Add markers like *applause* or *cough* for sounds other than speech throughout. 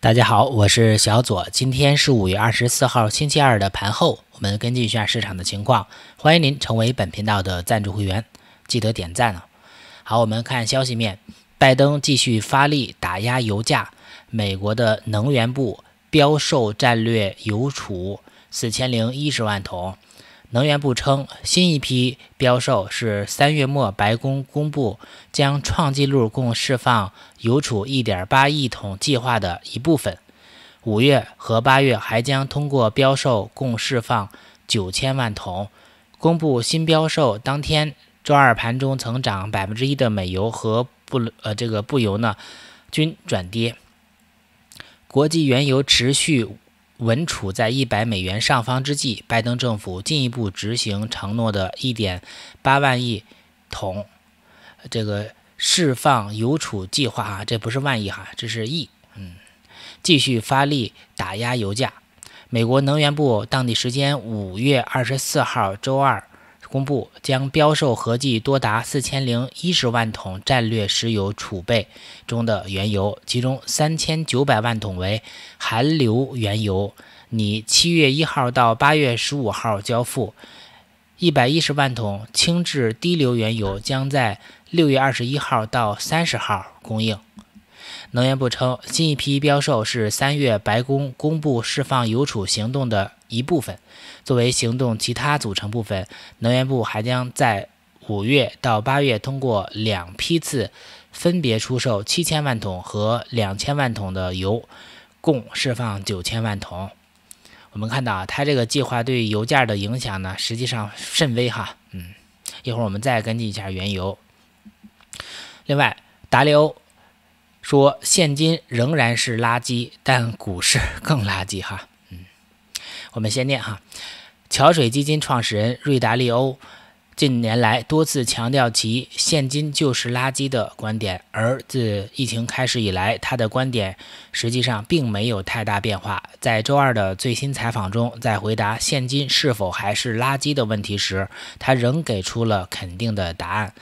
大家好，我是小左。今天是五月二十四号，星期二的盘后，我们跟进一下市场的情况。欢迎您成为本频道的赞助会员，记得点赞啊！好，我们看消息面，拜登继续发力打压油价，美国的能源部标售战略油储四千零一十万桶。能源部称，新一批标售是三月末白宫公布将创纪录共释放油储1.8亿桶计划的一部分。五月和八月还将通过标售共释放9000万桶。公布新标售当天，周二盘中曾涨1%的美油和布呃这个布油呢，均转跌。国际原油持续。稳储在一百美元上方之际，拜登政府进一步执行承诺的1.8万亿桶这个释放油储计划啊，这不是万亿哈，这是亿，嗯，继续发力打压油价。美国能源部当地时间五月二十四号周二。公布将标售合计多达四千零一十万桶战略石油储备中的原油，其中三千九百万桶为含硫原油，拟七月一号到八月十五号交付；一百一十万桶轻质低硫原油将在六月二十一号到三十号供应。能源部称，新一批标售是三月白宫公布释放油储行动的一部分。作为行动其他组成部分，能源部还将在五月到八月通过两批次，分别出售七千万桶和两千万桶的油，共释放九千万桶。我们看到，啊，它这个计划对油价的影响呢，实际上甚微哈。嗯，一会儿我们再跟进一下原油。另外，达利欧。说现金仍然是垃圾，但股市更垃圾哈。嗯，我们先念哈。桥水基金创始人瑞达利欧近年来多次强调其“现金就是垃圾”的观点，而自疫情开始以来，他的观点实际上并没有太大变化。在周二的最新采访中，在回答“现金是否还是垃圾”的问题时，他仍给出了肯定的答案。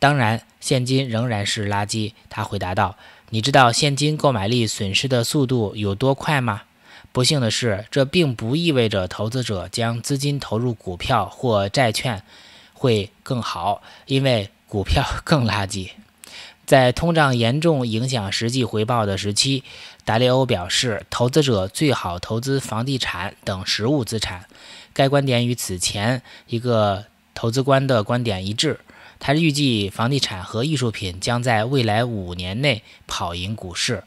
当然，现金仍然是垃圾。他回答道：“你知道现金购买力损失的速度有多快吗？”不幸的是，这并不意味着投资者将资金投入股票或债券会更好，因为股票 *laughs* 更垃圾。在通胀严重影响实际回报的时期，达利欧表示，投资者最好投资房地产等实物资产。该观点与此前一个投资观的观点一致。他预计房地产和艺术品将在未来五年内跑赢股市。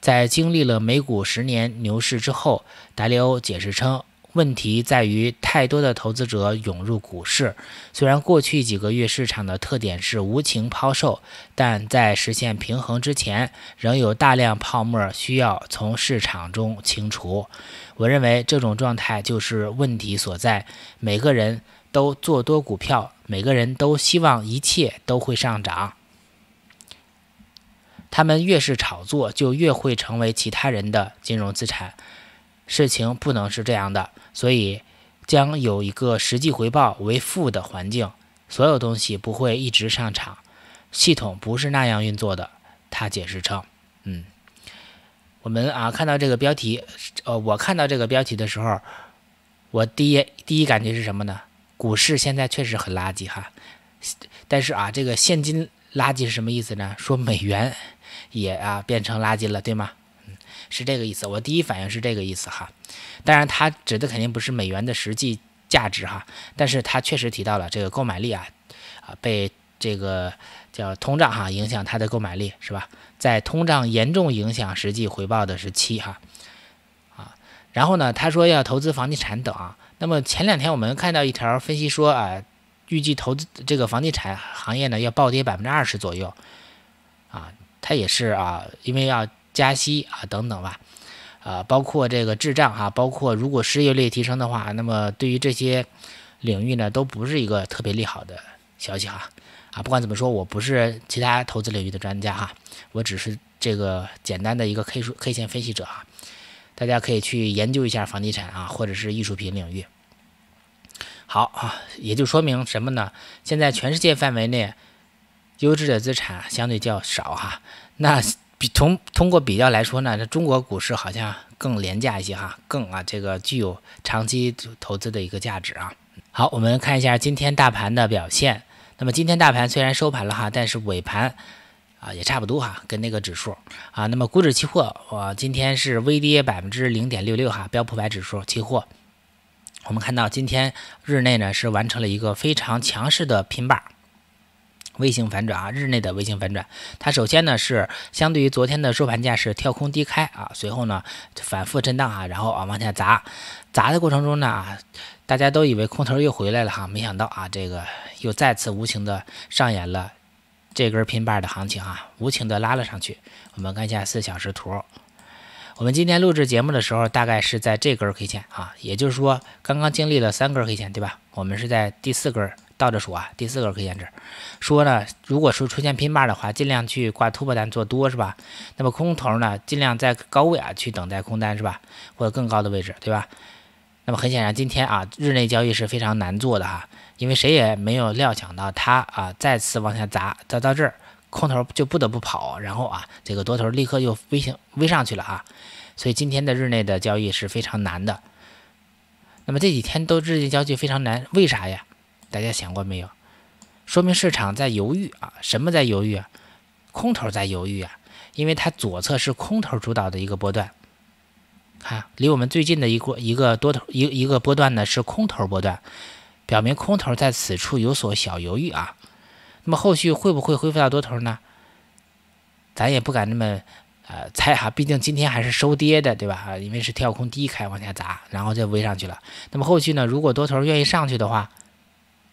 在经历了美股十年牛市之后，达利欧解释称，问题在于太多的投资者涌入股市。虽然过去几个月市场的特点是无情抛售，但在实现平衡之前，仍有大量泡沫需要从市场中清除。我认为这种状态就是问题所在。每个人。都做多股票，每个人都希望一切都会上涨。他们越是炒作，就越会成为其他人的金融资产。事情不能是这样的，所以将有一个实际回报为负的环境。所有东西不会一直上涨，系统不是那样运作的。他解释称：“嗯，我们啊，看到这个标题，呃，我看到这个标题的时候，我第一第一感觉是什么呢？”股市现在确实很垃圾哈，但是啊，这个现金垃圾是什么意思呢？说美元也啊变成垃圾了，对吗？嗯，是这个意思。我第一反应是这个意思哈，当然他指的肯定不是美元的实际价值哈，但是他确实提到了这个购买力啊，啊被这个叫通胀哈影响它的购买力是吧？在通胀严重影响实际回报的时期哈，啊，然后呢，他说要投资房地产等啊。那么前两天我们看到一条分析说啊，预计投资这个房地产行业呢要暴跌百分之二十左右，啊，它也是啊，因为要加息啊等等吧，啊，包括这个滞胀啊，包括如果失业率提升的话，那么对于这些领域呢都不是一个特别利好的消息哈，啊，不管怎么说，我不是其他投资领域的专家哈，我只是这个简单的一个 K 数 K 线分析者哈。大家可以去研究一下房地产啊，或者是艺术品领域。好啊，也就说明什么呢？现在全世界范围内优质的资产相对较少哈。那比通通过比较来说呢，那中国股市好像更廉价一些哈，更啊这个具有长期投资的一个价值啊。好，我们看一下今天大盘的表现。那么今天大盘虽然收盘了哈，但是尾盘。啊，也差不多哈，跟那个指数啊。那么股指期货，我今天是微跌百分之零点六六哈。标普百指数期货，我们看到今天日内呢是完成了一个非常强势的拼板。微型反转啊，日内的微型反转。它首先呢是相对于昨天的收盘价是跳空低开啊，随后呢反复震荡啊，然后啊往下砸，砸的过程中呢，大家都以为空头又回来了哈，没想到啊这个又再次无情的上演了。这根 p 板的行情啊，无情的拉了上去。我们看一下四小时图，我们今天录制节目的时候，大概是在这根 K 线啊，也就是说，刚刚经历了三根 K 线，对吧？我们是在第四根倒着数啊，第四根 K 线这儿。说呢，如果说出现拼板的话，尽量去挂突破单做多，是吧？那么空头呢，尽量在高位啊去等待空单，是吧？或者更高的位置，对吧？那么很显然，今天啊，日内交易是非常难做的哈。因为谁也没有料想到，它啊再次往下砸，砸到这儿，空头就不得不跑，然后啊，这个多头立刻又微行微上去了啊，所以今天的日内的交易是非常难的。那么这几天都日内交易非常难，为啥呀？大家想过没有？说明市场在犹豫啊，什么在犹豫啊？空头在犹豫啊，因为它左侧是空头主导的一个波段，看离我们最近的一个一个多头一一个波段呢是空头波段。表明空头在此处有所小犹豫啊，那么后续会不会恢复到多头呢？咱也不敢那么呃猜哈，毕竟今天还是收跌的，对吧？啊，因为是跳空低开往下砸，然后再围上去了。那么后续呢，如果多头愿意上去的话，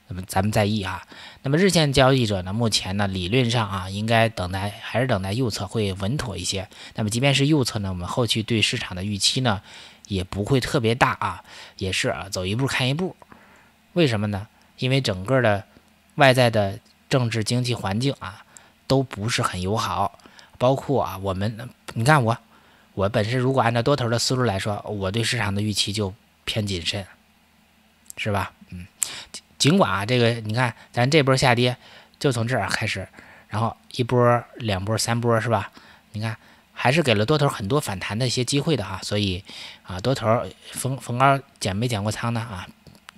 那么咱们再议啊。那么日线交易者呢，目前呢，理论上啊，应该等待还是等待右侧会稳妥一些。那么即便是右侧呢，我们后期对市场的预期呢，也不会特别大啊，也是啊，走一步看一步。为什么呢？因为整个的外在的政治经济环境啊，都不是很友好，包括啊，我们，你看我，我本身如果按照多头的思路来说，我对市场的预期就偏谨慎，是吧？嗯，尽管啊，这个你看咱这波下跌就从这儿开始，然后一波、两波、三波，是吧？你看还是给了多头很多反弹的一些机会的哈，所以啊，多头逢逢高减没减过仓呢啊。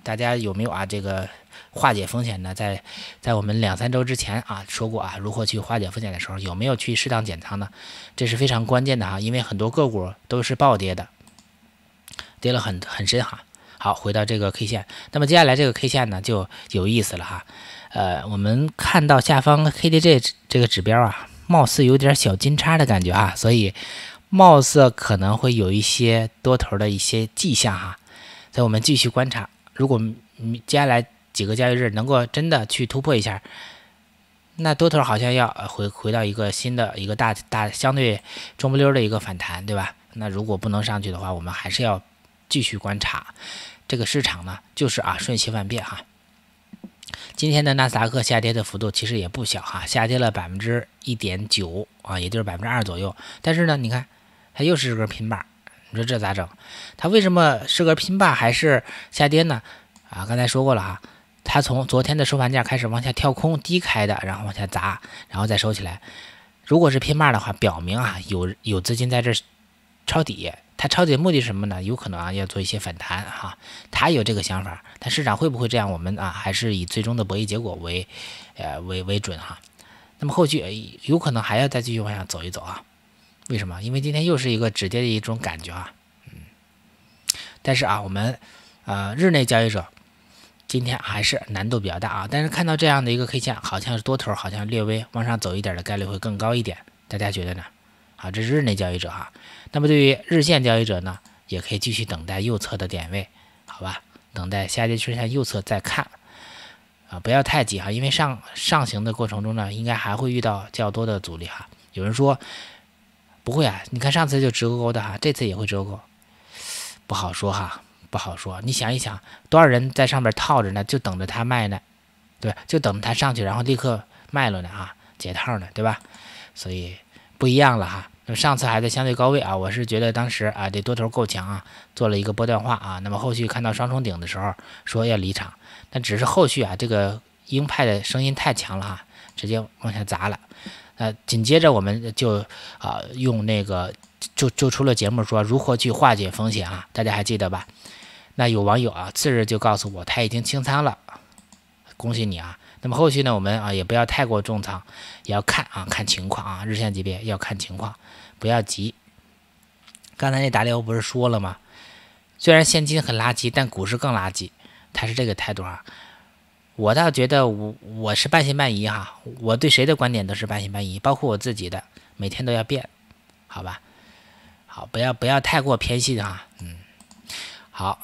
大家有没有啊？这个化解风险呢？在在我们两三周之前啊，说过啊，如何去化解风险的时候，有没有去适当减仓呢？这是非常关键的啊，因为很多个股都是暴跌的，跌了很很深哈。好，回到这个 K 线，那么接下来这个 K 线呢就有意思了哈。呃，我们看到下方 KDJ 这个指标啊，貌似有点小金叉的感觉啊，所以貌似可能会有一些多头的一些迹象哈。所以我们继续观察。如果接下来几个交易日能够真的去突破一下，那多头好像要回回到一个新的一个大大相对中不溜的一个反弹，对吧？那如果不能上去的话，我们还是要继续观察这个市场呢。就是啊，瞬息万变哈。今天的纳斯达克下跌的幅度其实也不小哈，下跌了百分之一点九啊，也就是百分之二左右。但是呢，你看它又是个平板。你说这咋整？他为什么是个拼霸还是下跌呢？啊，刚才说过了哈，他从昨天的收盘价开始往下跳空低开的，然后往下砸，然后再收起来。如果是拼霸的话，表明啊有有资金在这抄底。他抄底目的是什么呢？有可能啊要做一些反弹哈，他有这个想法。但市场会不会这样？我们啊还是以最终的博弈结果为呃为为准哈。那么后续有可能还要再继续往下走一走啊。为什么？因为今天又是一个止跌的一种感觉啊，嗯，但是啊，我们呃日内交易者今天还是难度比较大啊。但是看到这样的一个 K 线，好像是多头，好像略微往上走一点的概率会更高一点。大家觉得呢？好，这是日内交易者哈。那么对于日线交易者呢，也可以继续等待右侧的点位，好吧？等待下跌趋势线右侧再看啊，不要太急哈，因为上上行的过程中呢，应该还会遇到较多的阻力哈。有人说。不会啊，你看上次就直勾勾的哈，这次也会直勾勾，不好说哈，不好说。你想一想，多少人在上面套着呢，就等着他卖呢，对，就等着他上去，然后立刻卖了呢啊，解套呢，对吧？所以不一样了哈。那么上次还在相对高位啊，我是觉得当时啊，这多头够强啊，做了一个波段化啊。那么后续看到双重顶的时候，说要离场，但只是后续啊，这个鹰派的声音太强了哈，直接往下砸了。那紧接着我们就啊用那个就就出了节目，说如何去化解风险啊？大家还记得吧？那有网友啊次日就告诉我他已经清仓了，恭喜你啊！那么后续呢我们啊也不要太过重仓，也要看啊看情况啊日线级别要看情况，不要急。刚才那达利欧不是说了吗？虽然现金很垃圾，但股市更垃圾，他是这个态度啊。我倒觉得我我是半信半疑哈，我对谁的观点都是半信半疑，包括我自己的，每天都要变，好吧，好不要不要太过偏信哈，嗯，好，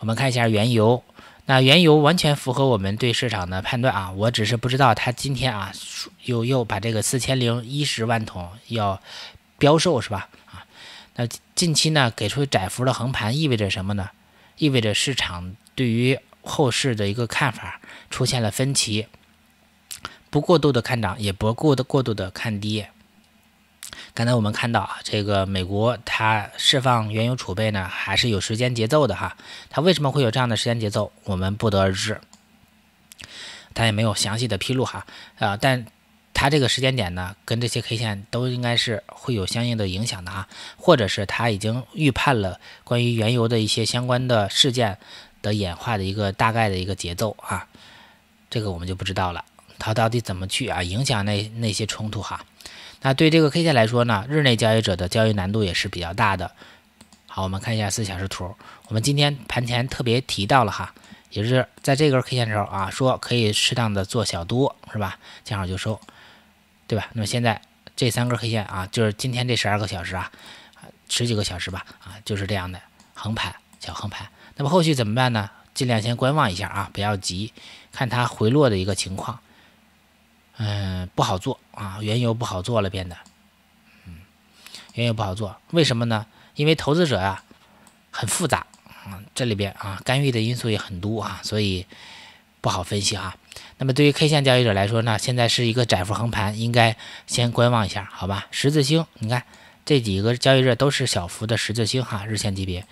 我们看一下原油，那原油完全符合我们对市场的判断啊，我只是不知道他今天啊又又把这个四千零一十万桶要标售是吧？啊，那近期呢给出窄幅的横盘意味着什么呢？意味着市场对于后市的一个看法。出现了分歧，不过度的看涨，也不过过度的看跌。刚才我们看到啊，这个美国它释放原油储备呢，还是有时间节奏的哈。它为什么会有这样的时间节奏，我们不得而知。它也没有详细的披露哈，啊，但它这个时间点呢，跟这些 K 线都应该是会有相应的影响的啊，或者是它已经预判了关于原油的一些相关的事件的演化的一个大概的一个节奏啊。这个我们就不知道了，它到底怎么去啊影响那那些冲突哈？那对这个 K 线来说呢，日内交易者的交易难度也是比较大的。好，我们看一下四小时图，我们今天盘前特别提到了哈，也是在这根 K 线时候啊，说可以适当的做小多是吧？见好就收，对吧？那么现在这三根 K 线啊，就是今天这十二个小时啊，十几个小时吧啊，就是这样的横盘小横盘。那么后续怎么办呢？尽量先观望一下啊，不要急，看它回落的一个情况。嗯，不好做啊，原油不好做了，变得，嗯，原油不好做，为什么呢？因为投资者呀很复杂啊，这里边啊干预的因素也很多啊，所以不好分析啊。那么对于 K 线交易者来说呢，现在是一个窄幅横盘，应该先观望一下，好吧？十字星，你看这几个交易日都是小幅的十字星哈，日线级别。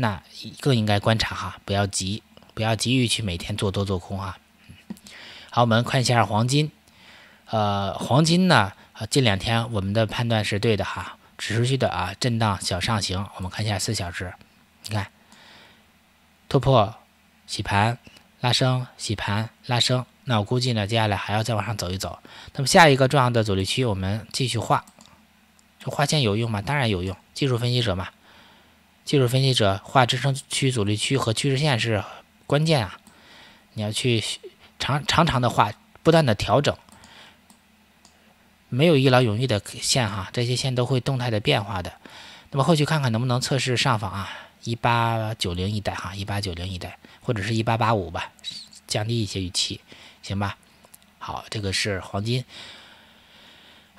那更应该观察哈，不要急，不要急于去每天做多做空啊。好，我们看一下黄金，呃，黄金呢，呃，近两天我们的判断是对的哈，持续的啊，震荡小上行。我们看一下四小时，你看，突破，洗盘，拉升，洗盘，拉升。那我估计呢，接下来还要再往上走一走。那么下一个重要的阻力区，我们继续画。这画线有用吗？当然有用，技术分析者嘛。技术分析者画支撑区、阻力区和趋势线是关键啊！你要去长长长的画，不断的调整，没有一劳永逸的线哈，这些线都会动态的变化的。那么后续看看能不能测试上方啊，一八九零一代哈，一八九零一代或者是一八八五吧，降低一些预期，行吧？好，这个是黄金。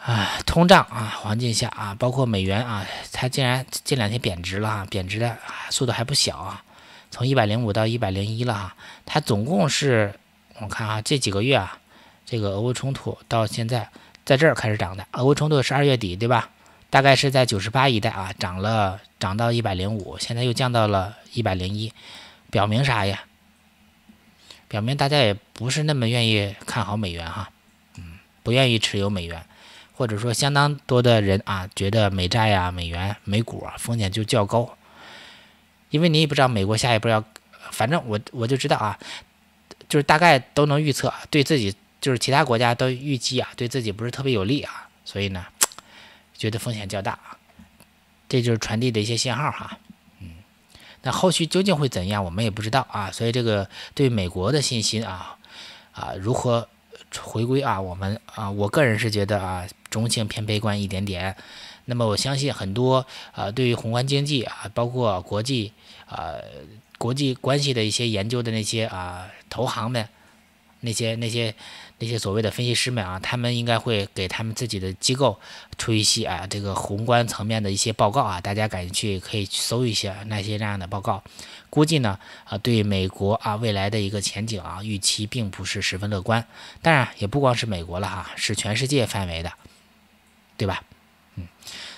啊，通胀啊，环境下啊，包括美元啊，它竟然这两天贬值了，啊，贬值的速度还不小啊，从一百零五到一百零一了哈。它总共是，我看啊，这几个月啊，这个俄乌冲突到现在在这儿开始涨的。俄乌冲突是二月底对吧？大概是在九十八一带啊，涨了涨到一百零五，现在又降到了一百零一，表明啥呀？表明大家也不是那么愿意看好美元哈，嗯，不愿意持有美元。或者说，相当多的人啊，觉得美债呀、美元、美股啊，风险就较高，因为你也不知道美国下一步要，反正我我就知道啊，就是大概都能预测，对自己就是其他国家都预计啊，对自己不是特别有利啊，所以呢，觉得风险较大这就是传递的一些信号哈，嗯，那后续究竟会怎样，我们也不知道啊，所以这个对美国的信心啊啊如何回归啊，我们啊，我个人是觉得啊。中性偏悲观一点点，那么我相信很多呃对于宏观经济啊，包括国际呃国际关系的一些研究的那些啊投行们，那些那些那些所谓的分析师们啊，他们应该会给他们自己的机构出一些啊这个宏观层面的一些报告啊，大家感兴趣可以去搜一些那些那样的报告，估计呢啊对美国啊未来的一个前景啊预期并不是十分乐观，当然也不光是美国了哈，是全世界范围的。对吧？嗯，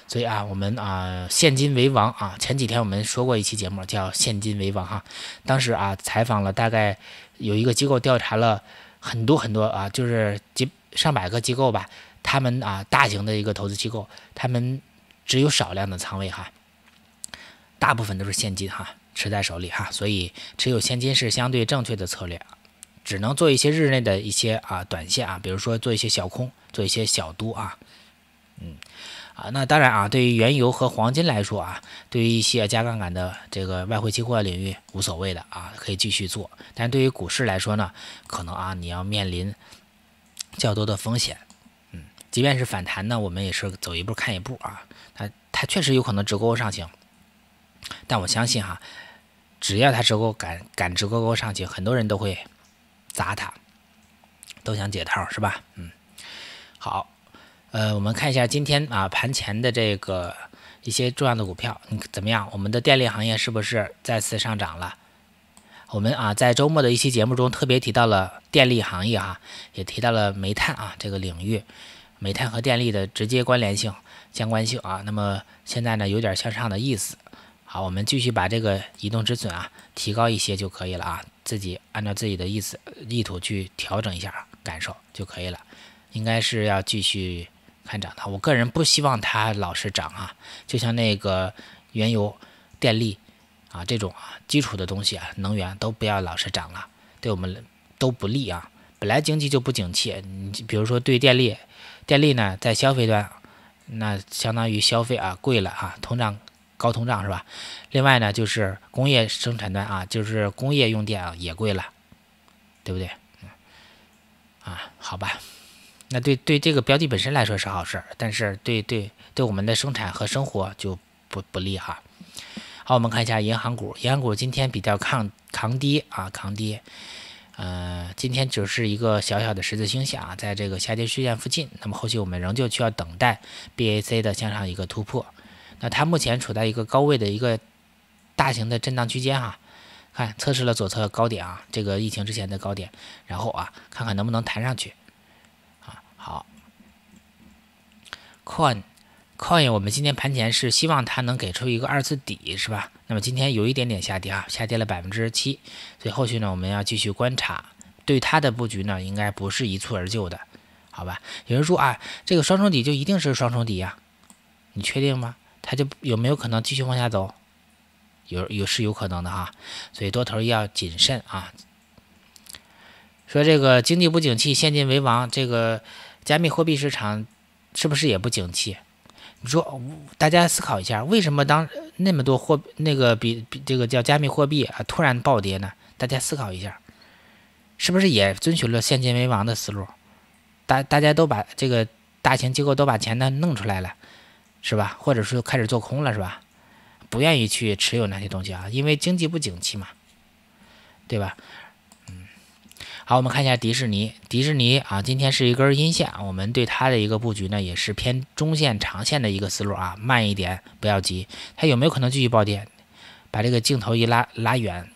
所以啊，我们啊，现金为王啊。前几天我们说过一期节目叫“现金为王”哈。当时啊，采访了大概有一个机构调查了很多很多啊，就是几上百个机构吧。他们啊，大型的一个投资机构，他们只有少量的仓位哈，大部分都是现金哈，持在手里哈。所以，持有现金是相对正确的策略只能做一些日内的一些啊短线啊，比如说做一些小空，做一些小多啊。啊，那当然啊，对于原油和黄金来说啊，对于一些加杠杆的这个外汇期货领域无所谓的啊，可以继续做。但对于股市来说呢，可能啊你要面临较多的风险。嗯，即便是反弹呢，我们也是走一步看一步啊。它它确实有可能直勾勾上行，但我相信哈，只要它直勾勾敢敢直勾勾上行，很多人都会砸它，都想解套是吧？嗯，好。呃，我们看一下今天啊盘前的这个一些重要的股票，你怎么样？我们的电力行业是不是再次上涨了？我们啊在周末的一期节目中特别提到了电力行业哈，也提到了煤炭啊这个领域，煤炭和电力的直接关联性、相关性啊。那么现在呢有点向上的意思，好，我们继续把这个移动止损啊提高一些就可以了啊，自己按照自己的意思意图去调整一下感受就可以了，应该是要继续。看涨的。我个人不希望它老是涨啊，就像那个原油、电力啊这种啊基础的东西啊，能源都不要老是涨了，对我们都不利啊。本来经济就不景气，你比如说对电力，电力呢在消费端，那相当于消费啊贵了啊，通胀高通胀是吧？另外呢就是工业生产端啊，就是工业用电啊也贵了，对不对？嗯，啊，好吧。那对对这个标的本身来说是好事儿，但是对对对我们的生产和生活就不不利哈。好，我们看一下银行股，银行股今天比较抗抗跌啊，抗跌。呃，今天只是一个小小的十字星线啊，在这个下跌区间附近。那么后期我们仍旧需要等待 BAC 的向上一个突破。那它目前处在一个高位的一个大型的震荡区间哈，看测试了左侧高点啊，这个疫情之前的高点，然后啊看看能不能弹上去。Coin，Coin，我们今天盘前是希望它能给出一个二次底，是吧？那么今天有一点点下跌啊，下跌了百分之七，所以后续呢，我们要继续观察，对它的布局呢，应该不是一蹴而就的，好吧？有人说啊，这个双重底就一定是双重底呀？你确定吗？它就有没有可能继续往下走？有有是有可能的哈，所以多头要谨慎啊。说这个经济不景气，现金为王，这个加密货币市场。是不是也不景气？你说，大家思考一下，为什么当那么多货那个比比这个叫加密货币啊突然暴跌呢？大家思考一下，是不是也遵循了现金为王的思路？大大家都把这个大型机构都把钱呢弄出来了，是吧？或者说开始做空了，是吧？不愿意去持有那些东西啊，因为经济不景气嘛，对吧？好，我们看一下迪士尼。迪士尼啊，今天是一根阴线，我们对它的一个布局呢，也是偏中线、长线的一个思路啊，慢一点，不要急。它有没有可能继续暴跌？把这个镜头一拉拉远，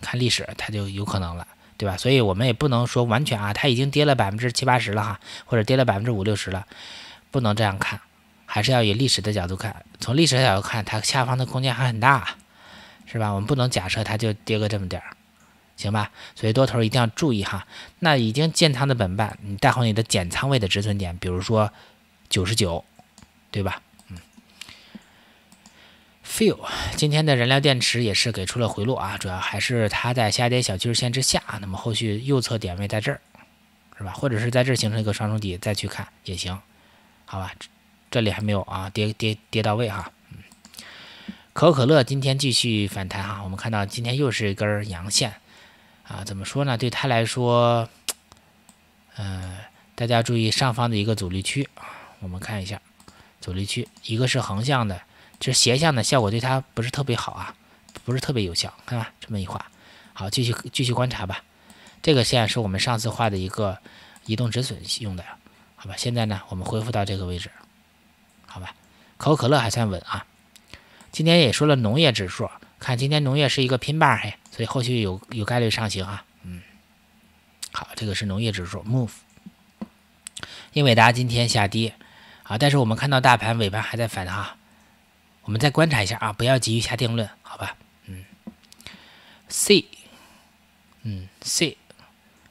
看历史，它就有可能了，对吧？所以我们也不能说完全啊，它已经跌了百分之七八十了哈，或者跌了百分之五六十了，不能这样看，还是要以历史的角度看。从历史的角度看，它下方的空间还很大，是吧？我们不能假设它就跌个这么点儿。行吧，所以多头一定要注意哈。那已经建仓的本半，你带好你的减仓位的止损点，比如说九十九，对吧？嗯。f e e l 今天的燃料电池也是给出了回落啊，主要还是它在下跌小趋势线之下。那么后续右侧点位在这儿，是吧？或者是在这儿形成一个双重底再去看也行，好吧？这里还没有啊，跌跌跌到位哈。可口可乐今天继续反弹哈，我们看到今天又是一根阳线。啊，怎么说呢？对他来说，呃，大家注意上方的一个阻力区啊，我们看一下阻力区，一个是横向的，这斜向的，效果对他不是特别好啊，不是特别有效，看吧，这么一画，好，继续继续观察吧。这个线是我们上次画的一个移动止损用的，好吧？现在呢，我们恢复到这个位置，好吧？可口可乐还算稳啊。今天也说了农业指数，看今天农业是一个拼板儿嘿。对，后续有有概率上行啊。嗯，好，这个是农业指数，move，英伟达今天下跌啊，但是我们看到大盘尾盘还在反哈，我们再观察一下啊，不要急于下定论，好吧，嗯，c，嗯 c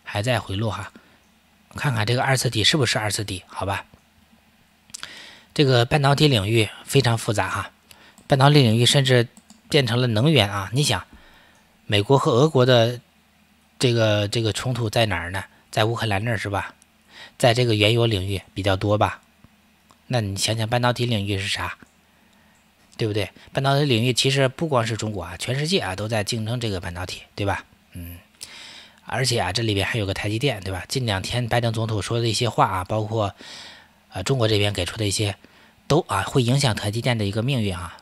还在回落哈，看看这个二次底是不是二次底，好吧，这个半导体领域非常复杂哈，半导体领域甚至变成了能源啊，你想。美国和俄国的这个这个冲突在哪儿呢？在乌克兰那儿是吧？在这个原油领域比较多吧？那你想想半导体领域是啥，对不对？半导体领域其实不光是中国啊，全世界啊都在竞争这个半导体，对吧？嗯，而且啊，这里边还有个台积电，对吧？近两天拜登总统说的一些话啊，包括呃中国这边给出的一些，都啊会影响台积电的一个命运啊。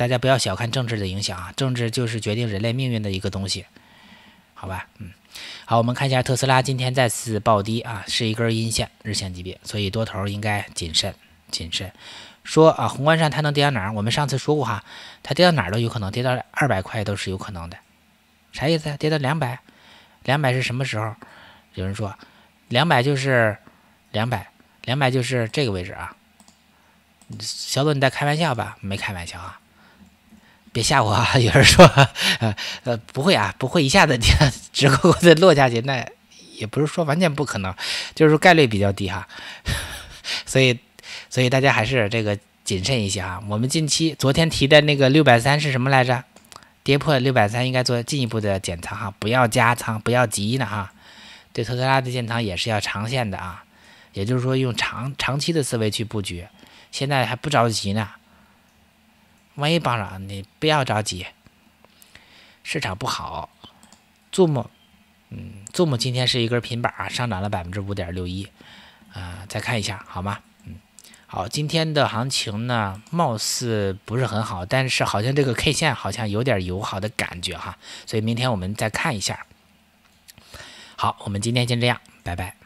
大家不要小看政治的影响啊，政治就是决定人类命运的一个东西，好吧，嗯，好，我们看一下特斯拉今天再次暴跌啊，是一根阴线，日线级别，所以多头应该谨慎谨慎。说啊，宏观上它能跌到哪儿？我们上次说过哈，它跌到哪儿都有可能，跌到二百块都是有可能的。啥意思？跌到两百？两百是什么时候？有人说，两百就是两百，两百就是这个位置啊。小左你在开玩笑吧？没开玩笑啊。别吓我啊！*laughs* 有人说，呃呃，不会啊，不会一下子跌 *laughs* 直勾勾的落下去，那也不是说完全不可能，就是概率比较低哈。*laughs* 所以，所以大家还是这个谨慎一些啊。我们近期昨天提的那个六百三是什么来着？跌破六百三应该做进一步的减仓哈，不要加仓，不要急呢哈。对特斯拉的建仓也是要长线的啊，也就是说用长长期的思维去布局，现在还不着急呢。万一暴涨，你不要着急。市场不好，zoom，嗯，zoom 今天是一根平板啊，上涨了百分之五点六一，啊，再看一下好吗？嗯，好，今天的行情呢，貌似不是很好，但是好像这个 K 线好像有点友好的感觉哈，所以明天我们再看一下。好，我们今天先这样，拜拜。